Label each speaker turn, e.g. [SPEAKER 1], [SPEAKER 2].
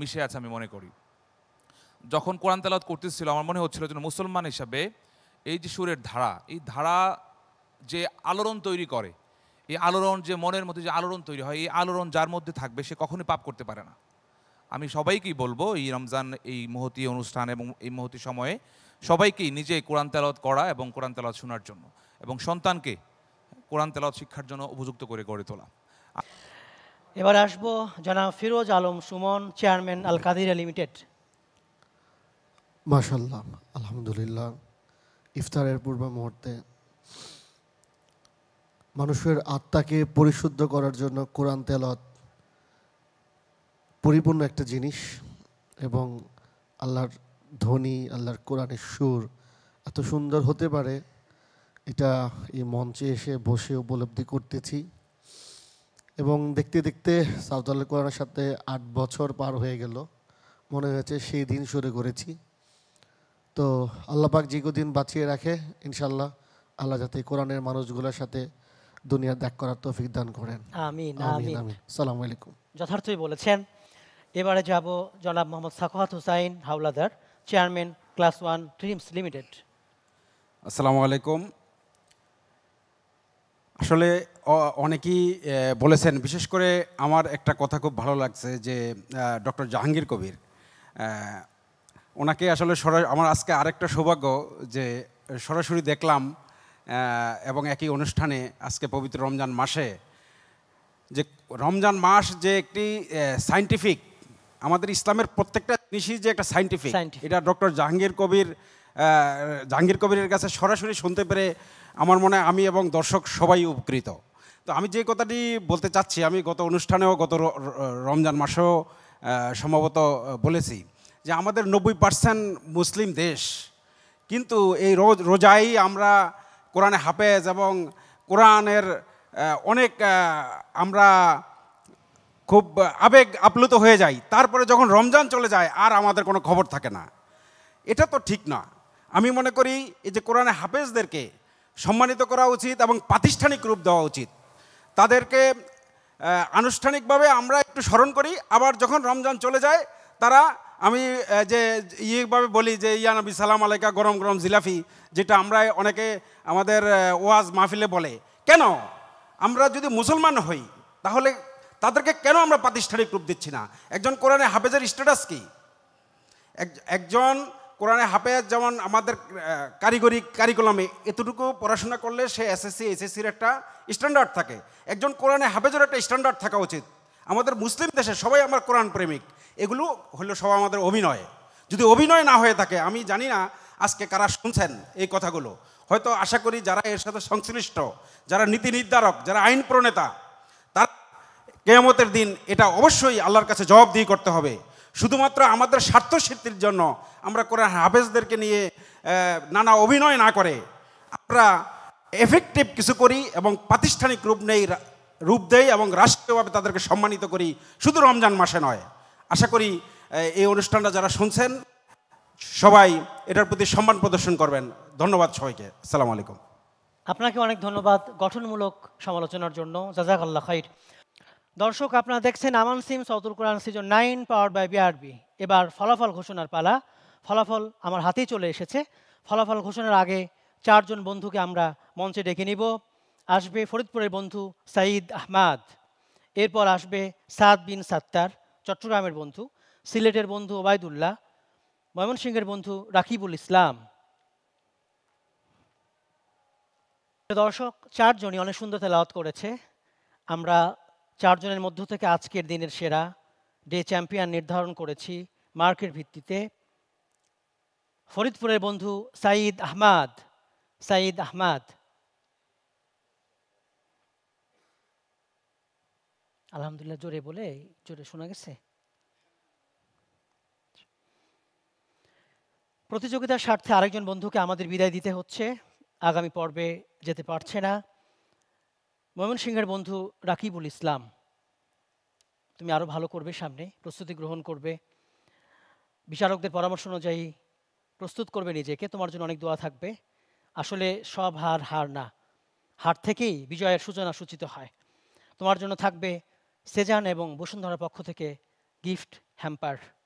[SPEAKER 1] মিশে আছে আমি মনে করি যখন কোরআন তেলাওয়াত করতেছিল আমার মনে হচ্ছিল যেন মুসলমান হিসাবে এই যে সুরের ধারা এই ধারা যে আলোড়ন তৈরি করে এই আলোড়ন যে মনের মধ্যে যে আলোড়ন তৈরি হয় এই আলোড়ন যার মধ্যে থাকবে সে কখনোই পাপ করতে পারে না আমি সবাইকেই বলবো এই রমজান এই মহতি অনুষ্ঠান এবং এই মহতি সময়ে সবাইকেই নিজে কোরআন তেলাওয়াত করা এবং কোরআন তেলাওয়াত শোনার জন্য এবং সন্তানকে কোরআন তেলাত শিক্ষার জন্য
[SPEAKER 2] উপযুক্ত করে গড়ে তোলা এবার আসব জনাব ফিরোজ আলম সুমন চেয়ারম্যান আল কাদিরা লিমিটেড
[SPEAKER 3] মাশাল্লাহ আলহামদুলিল্লাহ ইফতারের পূর্ব মুহূর্তে মানুষের আত্মাকে পরিশুদ্ধ করার জন্য কোরআন তেলত পরিপূর্ণ একটা জিনিস এবং আল্লাহর ধ্বনি আল্লাহর কোরআনের সুর এত সুন্দর হতে পারে এটা এই মঞ্চে এসে বসে উপলব্ধি করতেছি এবং দেখতে দেখতে সাউদাল কোরআনের সাথে আট বছর পার হয়ে গেল মনে হয়েছে সেই দিন শুরু করেছি তো আল্লাপাক যেগুদিন বাঁচিয়ে রাখে ইনশাল্লাহ আল্লাহ যাতে কোরআনের মানুষগুলোর সাথে দুনিয়া দেখ করার তৌফিক দান করেন আমি সালাম আলাইকুম
[SPEAKER 2] যথার্থই বলেছেন এবারে যাব জনাব Mohammad Sakhawat Hossain Howlader chairman class one dreams limited
[SPEAKER 1] আসসালামু আলাইকুম আসলে অনেকেই বলেছেন বিশেষ করে আমার একটা কথা খুব ভালো লাগছে যে ডক্টর জাহাঙ্গীর কবির ওনাকে আসলে সরাস আমার আজকে আরেকটা সৌভাগ্য যে সরাসরি দেখলাম এবং একই অনুষ্ঠানে আজকে পবিত্র রমজান মাসে যে রমজান মাস যে একটি সাইন্টিফিক আমাদের ইসলামের প্রত্যেকটা জিনিসই যে একটা সাইন্টিফিক এটা ডক্টর জাহাঙ্গীর কবির জাহাঙ্গীর কবিরের কাছে সরাসরি শুনতে পেরে আমার মনে হয় আমি এবং দর্শক সবাই উপকৃত তো আমি যে কথাটি বলতে চাচ্ছি আমি গত অনুষ্ঠানেও গত রমজান মাসেও সম্ভবত বলেছি যে আমাদের নব্বই পার্সেন্ট মুসলিম দেশ কিন্তু এই রোজ রোজাই আমরা কোরআনে হাফেজ এবং কোরআনের অনেক আমরা খুব আবেগ আপ্লুত হয়ে যাই তারপরে যখন রমজান চলে যায় আর আমাদের কোনো খবর থাকে না এটা তো ঠিক না আমি মনে করি এই যে কোরআনে হাফেজদেরকে সম্মানিত করা উচিত এবং প্রাতিষ্ঠানিক রূপ দেওয়া উচিত তাদেরকে আনুষ্ঠানিকভাবে আমরা একটু স্মরণ করি আবার যখন রমজান চলে যায় তারা আমি যে ইয়েভাবে বলি যে ইয়ানবী সালাম আলাইকা গরম গরম জিলাফি যেটা আমরা অনেকে আমাদের ওয়াজ মাহফিলে বলে কেন আমরা যদি মুসলমান হই তাহলে তাদেরকে কেন আমরা প্রাতিষ্ঠানিক রূপ দিচ্ছি না একজন কোরআনে হাফেজের স্ট্যাটাস কী একজন কোরআনে হাফেজ যেমন আমাদের কারিগরি কারিকুলামে এতটুকু পড়াশোনা করলে সে এসএসসি এসএসসির একটা স্ট্যান্ডার্ড থাকে একজন কোরআনে হাফেজের একটা স্ট্যান্ডার্ড থাকা উচিত আমাদের মুসলিম দেশে সবাই আমার কোরআন প্রেমিক এগুলো হলো সবাই আমাদের অভিনয় যদি অভিনয় না হয়ে থাকে আমি জানি না আজকে কারা শুনছেন এই কথাগুলো হয়তো আশা করি যারা এর সাথে সংশ্লিষ্ট যারা নীতি নির্ধারক যারা আইন প্রণেতা তার কেয়ামতের দিন এটা অবশ্যই আল্লাহর কাছে জবাবদিহি করতে হবে শুধুমাত্র আমাদের স্বার্থ সিদ্ধির জন্য আমরা কোরআন হাফেজদেরকে নিয়ে নানা অভিনয় না করে আমরা এফেক্টিভ কিছু করি এবং প্রাতিষ্ঠানিক রূপ নেই রূপ দেই এবং রাষ্ট্রীয়ভাবে তাদেরকে সম্মানিত করি শুধু রমজান মাসে নয় আশা করি এই অনুষ্ঠানটা যারা শুনছেন সবাই এটার প্রতি সম্মান প্রদর্শন করবেন ধন্যবাদ সবাইকে আসসালামু আলাইকুম
[SPEAKER 2] আপনাকে অনেক ধন্যবাদ গঠনমূলক সমালোচনার জন্য জাজাক আল্লাহ খাইর দর্শক আপনারা দেখছেন আমান সিম Sautul Quran season nine power by BRB এবার ফলাফল ঘোষণার পালা ফলাফল আমার হাতেই চলে এসেছে ফলাফল ঘোষণার আগে চারজন বন্ধুকে আমরা মঞ্চে ডেকে নিব আসবে ফরিদপুরের বন্ধু সাঈদ আহমাদ এরপর আসবে সাদ বিন সাত্তার চট্টগ্রামের বন্ধু সিলেটের বন্ধু ওবায়দুল্লাহ ময়মনসিংহের বন্ধু রাকিবুল ইসলাম দর্শক চারজনই অনেক সুন্দর তেলাওয়াত করেছে আমরা চারজনের মধ্য থেকে আজকের দিনের সেরা ডে চ্যাম্পিয়ন নির্ধারণ করেছি মার্কের ভিত্তিতে ফরিদপুরের বন্ধু সাঈদ আহমাদ সাঈদ আহমাদ আলহামদুলিল্লাহ জোরে বলে জোরে শোনা গেছে প্রতিযোগিতার স্বার্থে আরেকজন বন্ধুকে আমাদের বিদায় দিতে হচ্ছে আগামী পর্বে যেতে পারছে না ময়মনসিংহের বন্ধু রাকিবুল ইসলাম তুমি আরও ভালো করবে সামনে প্রস্তুতি গ্রহণ করবে বিচারকদের পরামর্শ অনুযায়ী প্রস্তুত করবে নিজেকে তোমার জন্য অনেক দোয়া থাকবে আসলে সব হার হার না হার থেকেই বিজয়ের সূচনা সূচিত হয় তোমার জন্য থাকবে সেজান এবং বসুন্ধরার পক্ষ থেকে গিফট হ্যাম্পার